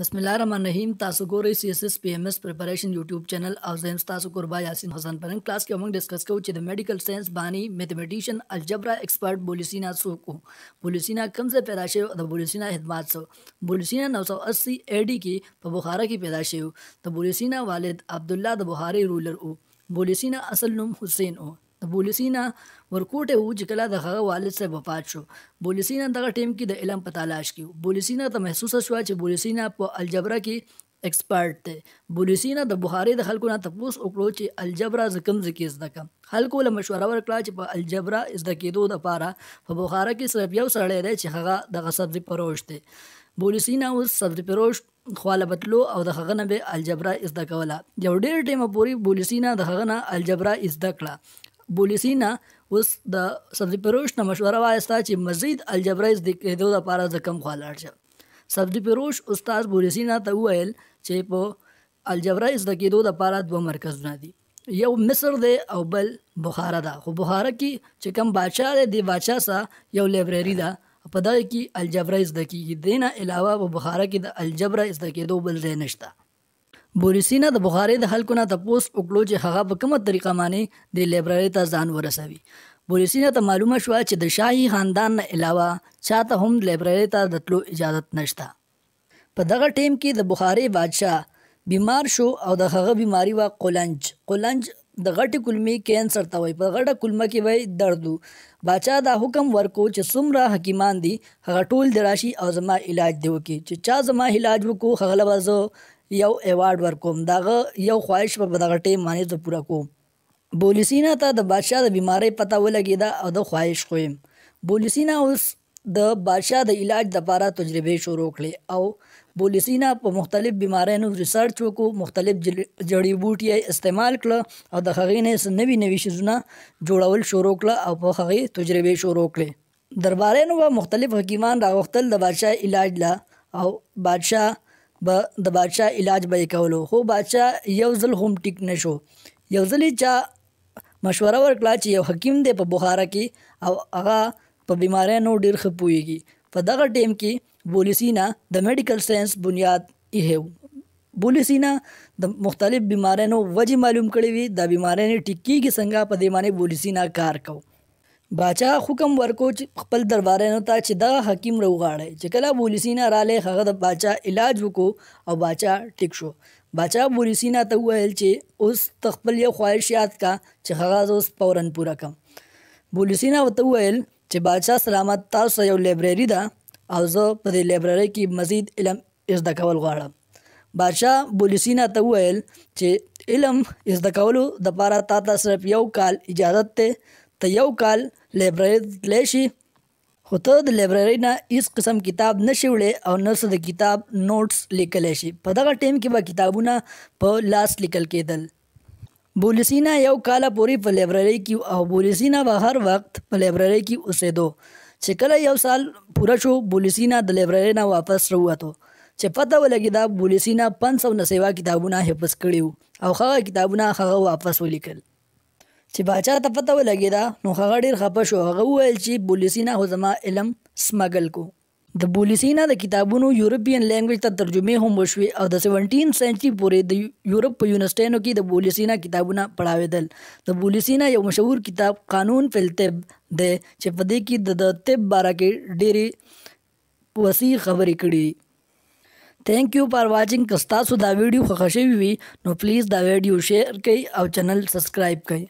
بسم الله الرحمن الرحیم تاسو ګورئ سی اس اس پی ایم ایس پریپریشن یوټیوب چینل او زم تاسو قربا یاسین حسن پرن کلاس کې موږ ډیسکس کوو چې د میډیکل ساينس باندې میتھمیټیشن الجبرا ایکسپرټ بولیسینا سوکو بولیسینا کم ځای پیدا شوی او د بولیسینا خدمات سو بولیسینا 980 اې ډي کې په بخارا کې پیدا شوی د بولیسینا والد عبد الله د بخاري رولر او بولیسینا اصل نوم حسین او د بولیسینا ورکوټه و چې کله د هغه والد سره وفات شو بولیسینا دغه ټیم کې د علم په تلاش کې بولیسینا ته محسوسه شو چې بولیسینا په الجبرا کې ایکسپرت دی بولیسینا د بخاری د خلکو نه تپوس وکړو چې الجبرا زکم زکی زده کم خلکو له مشوره ورکړه چې په الجبرا زده کېدو د پاره په بخارا کې صرف یو سړی دی چې هغه دغه سبزی پروش دی بولیسینا اوس سبزی پروش خواله بتلو او د هغه نه به الجبرا زده کوله یو ډیر ټیمه پوری بولیسینا د هغه نه الجبرا زده کړه بولیسینا اوس د سبزی پروش نه مشوره وایسته چې مزید الجبرایز د کېدو لپاره د کم خوا لاړ شه سبزی پروش استاد بولیسینا ته وویل چې په الجبرایز د کېدو لپاره دوه مرکزونه دي یو مصر دی او بل بخارا ده خو بخارا کې چې کوم بادشاه دی د بادشاه سره یو لایبرری ده په دغه کې الجبرا زده کیږي دینه علاوه په بخارا کې د الجبرا زده کېدو بل ځای نشته بوریسینا د بخاري د خلکو نه تپوس وکړو چې هغه په کومه طریقه باندې د لیبراري ته ځان ورسوي بوریسینا ته معلومه شوه چې د شاهي خاندان نه علاوه چاته هم لیبراري ته د تلو اجازه نشته په دغه ټیم کې د بخاري بادشاه بیمار شو او د هغه بیماری وا قولنج قولنج د غټي کلمې کینسر ته وای په غټه کلمه کې وای درد بادشاه دا حکم ورکو چې څومره حکیمان دي هغه ټول دراشي او زما علاج دی وکي چې چا زما علاج وکړو هغه لوازو یو ایوارډ ورکوم دغه یو خواهش په دغه ټیم باندې زه پوره کوم بولیسینا ته د بادشاه د بیماری پته ولګېده او د خواهش خویم بولیسینا اوس د بادشاه د علاج لپاره تجربې شروع کړې او بولیسینا په مختلف بیماریانو ریسرچ وکړو مختلف جړی بوټي استعمال کړل او د هغې نه نوي نوي شیزونه جوړول شروع کړل او په هغې تجربې شروع کړې درباریانو به مختلف حکیمان راغوښتل د بادشاه علاج لا او بادشاه به د بادشاه علاج به کولو خو بادشاه یو ځل هم ټیک نشو یو ځل چا مشوره ورکړه چې یو حکیم دی په بخارا کې او هغه په بیمارۍ نو ډیر خپويږي په دغه ټیم کې بولیسینا د میډیکل ساينس بنیاد یې بولیسینا د مختلف بیمارانو وجې معلوم کړي وي د بیمارانو ټیکیږي څنګه په دې معنی بولیسینا کار کوي باچا حکم ورکو چې خپل دربارانو ته چې دا حکیم راوغاړي چې کله بولیسینا رااله هغه د باچا علاج وکړو او باچا ټیک شو باچا بولیسینا ته وویل چې اوس تخپل یو خواهشات کا چې هغه اوس پورن پورا کم بولیسینا وته وویل چې باچا سلامت تاسو یو لایبرری ده او زه په دې لایبرری کې مزید علم زده کول غواړم باچا بولیسینا ته وویل چې علم زده کولو د لپاره تاسو صرف یو کال اجازه ته ته یو کال لایبرری تللی شي خو ته د لایبرری نه هیڅ قسم کتاب نشي وړی او نه څه د کتاب نوټس لیکلی شي په دغه ټیم کې به کتابونه په لاس لیکل کېدل بولیسینا یو کال پورې په لایبرری کې او بولیسینا به هر وخت په لایبرری کې اوسېدو چې کله یو سال پوره شو بولیسینا د لایبرری نه واپس راووتو چې پته ولګېده بولیسینا 500 نه سیوا کتابونه حفظ کړي او هغه کتابونه هغه واپس ولیکل چې باچا ته پته ولګېده نو هغه ډیر خپه شو هغه وویل چې بولیسینا خو زما علم سمګل کو د بولیسینا د کتابونو یورپین لینګویج ته ترجمه هم وشوې او د 17 سنچري پورې د یورپ په یونیورسټینو کې د بولیسینا کتابونه پڑھاوېدل د بولیسینا یو مشهور کتاب قانون فل طب دی چې په دې کې د طب باره کې ډېرې وسیع خبرې کړي thank you for watching कस्ता सुधा video खशी हुई नो प्लीज़ दा वीडियो शेयर कई और चैनल सब्सक्राइब कई